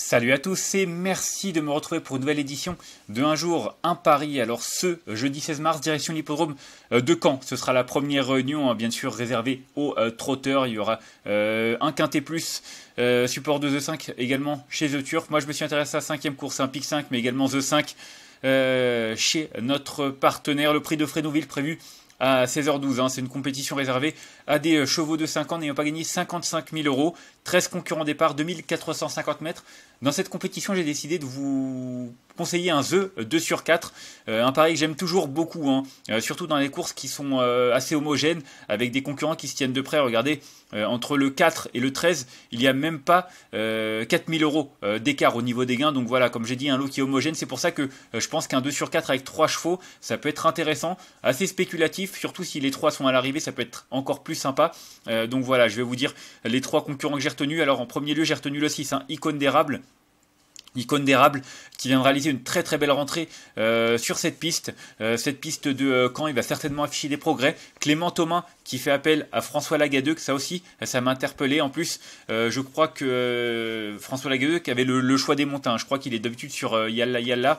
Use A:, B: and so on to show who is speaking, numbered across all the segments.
A: Salut à tous et merci de me retrouver pour une nouvelle édition de Un jour, un pari. Alors ce jeudi 16 mars, direction l'hippodrome euh, de Caen. Ce sera la première réunion, hein, bien sûr, réservée aux euh, trotteurs. Il y aura euh, un quintet plus, support de The 5 également chez The Turf. Moi je me suis intéressé à 5 cinquième course, un pic 5, mais également The 5 chez notre partenaire. Le prix de Frénouville prévu à 16h12. Hein. C'est une compétition réservée à des chevaux de 5 ans n'ayant pas gagné 55 000 euros. 13 concurrents départ, 2450 mètres. Dans cette compétition, j'ai décidé de vous conseiller un The euh, 2 sur 4, euh, un pari que j'aime toujours beaucoup, hein. euh, surtout dans les courses qui sont assez homogènes, avec des concurrents qui se tiennent de près. Regardez, entre le 4 et le 13, il n'y a même pas 4000 euros d'écart au niveau des gains. Donc voilà, comme j'ai dit, un lot qui est homogène, c'est pour ça que je pense qu'un 2 sur 4 avec 3 chevaux, ça peut être intéressant, assez spéculatif, surtout si les 3 sont à l'arrivée, ça peut être encore plus sympa. donc voilà, je vais vous dire les 3 concurrents que j'ai retenus. Alors en premier lieu, j'ai retenu le 6, un hein, Icône d'érable. Icône d'érable, qui vient de réaliser une très très belle rentrée euh, sur cette piste. Euh, cette piste de euh, Caen, il va certainement afficher des progrès. Clément Thomas, qui fait appel à François Lagadeux, ça aussi, ça m'a interpellé. En plus, je crois que François Lagadeux avait le, choix des montagnes. Hein. Je crois qu'il est d'habitude sur Yalla Yalla.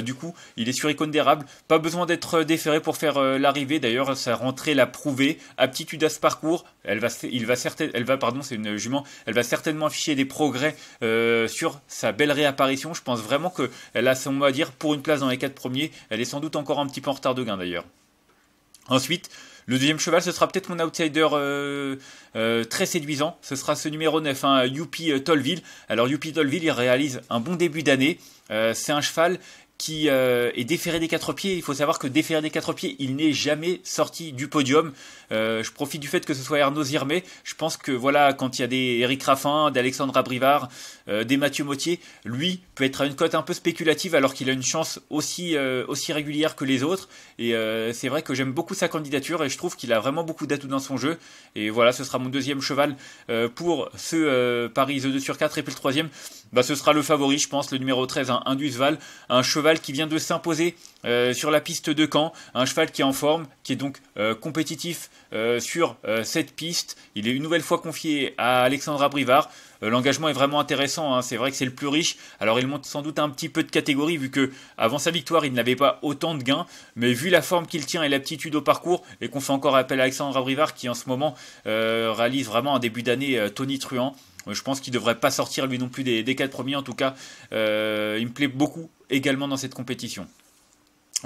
A: du coup, il est sur Icône d'érable. Pas besoin d'être déféré pour faire l'arrivée. D'ailleurs, sa rentrée l'a prouvé. Aptitude à ce parcours, elle va, il va elle va, pardon, c'est une jument, elle va certainement afficher des progrès euh, sur sa belle réapparition. Je pense vraiment que elle a son mot à dire pour une place dans les quatre premiers. Elle est sans doute encore un petit peu en retard de gain d'ailleurs. Ensuite, le deuxième cheval, ce sera peut-être mon outsider euh, euh, très séduisant. Ce sera ce numéro 9, hein, Yupi Tolville. Alors Yupi Tolville, il réalise un bon début d'année. c'est un cheval qui euh, est déféré des quatre pieds. Il faut savoir que déféré des quatre pieds, il n'est jamais sorti du podium. Euh, je profite du fait que ce soit Arnaud Zirmé. Je pense que voilà, quand il y a des Eric Raffin, d'Alexandre Abrivard, euh, des Mathieu Mottier, lui peut être à une cote un peu spéculative alors qu'il a une chance aussi, aussi régulière que les autres. Et c'est vrai que j'aime beaucoup sa candidature et je trouve qu'il a vraiment beaucoup d'atouts dans son jeu. Et voilà, ce sera mon deuxième cheval pour ce Paris 2 sur 4 et puis le troisième. Bah, ce sera le favori, je pense, le numéro 13, un Indusval, un cheval qui vient de s'imposer euh, sur la piste de Caen, un cheval qui est en forme, qui est donc euh, compétitif euh, sur cette piste. Il est une nouvelle fois confié à Alexandra Brivard. L'engagement est vraiment intéressant, hein. c'est vrai que c'est le plus riche. Alors il monte sans doute un petit peu de catégorie vu que avant sa victoire il n'avait pas autant de gains, mais vu la forme qu'il tient et l'aptitude au parcours, et qu'on fait encore appel à Alexandre Abrivard, qui en ce moment réalise vraiment un début d'année Tony Truant euh, je pense qu'il ne devrait pas sortir lui non plus des, des quatre premiers. En tout cas, euh, il me plaît beaucoup également dans cette compétition.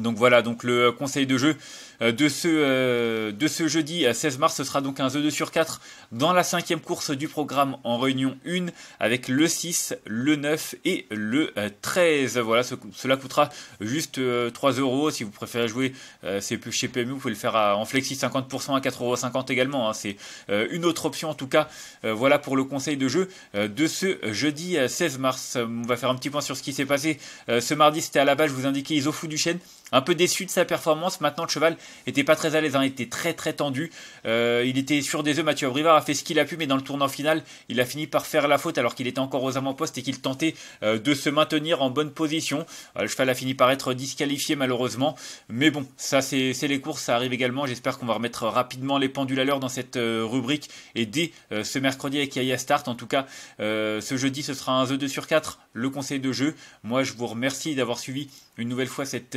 A: Donc voilà, donc le conseil de jeu euh, de ce, euh, de ce jeudi 16 euh, mars, ce sera donc un The 2 sur 4 dans la cinquième course du programme en réunion 1 avec le 6, le 9 et le 13. Voilà, cela coûtera juste 3 euros. Si vous préférez jouer, c'est plus chez PMU, vous pouvez le faire en flexi 50% à euros également. Hein. C'est une autre option en tout cas. Voilà pour le conseil de jeu de ce jeudi 16 mars. On va faire un petit point sur ce qui s'est passé ce mardi. C'était à la base, je vous indiquais Isofou du chêne un peu déçu de sa performance. Maintenant, le cheval n'était pas très à l'aise, hein. il était très très tendu. Euh, il était sur des œufs. Mathieu Abrivard a fait ce qu'il a pu, mais dans le tournant final, il a fini par faire la faute alors qu'il était encore aux avant-postes et qu'il tentait euh, de se maintenir en bonne position. Euh, le cheval a fini par être disqualifié malheureusement. Mais bon, ça c'est les courses, ça arrive également. J'espère qu'on va remettre rapidement les pendules à l'heure dans cette rubrique et dès ce mercredi avec Yaya Start. En tout cas, ce jeudi, ce sera un The 2 sur 4, le conseil de jeu. Moi, je vous remercie d'avoir suivi une nouvelle fois cette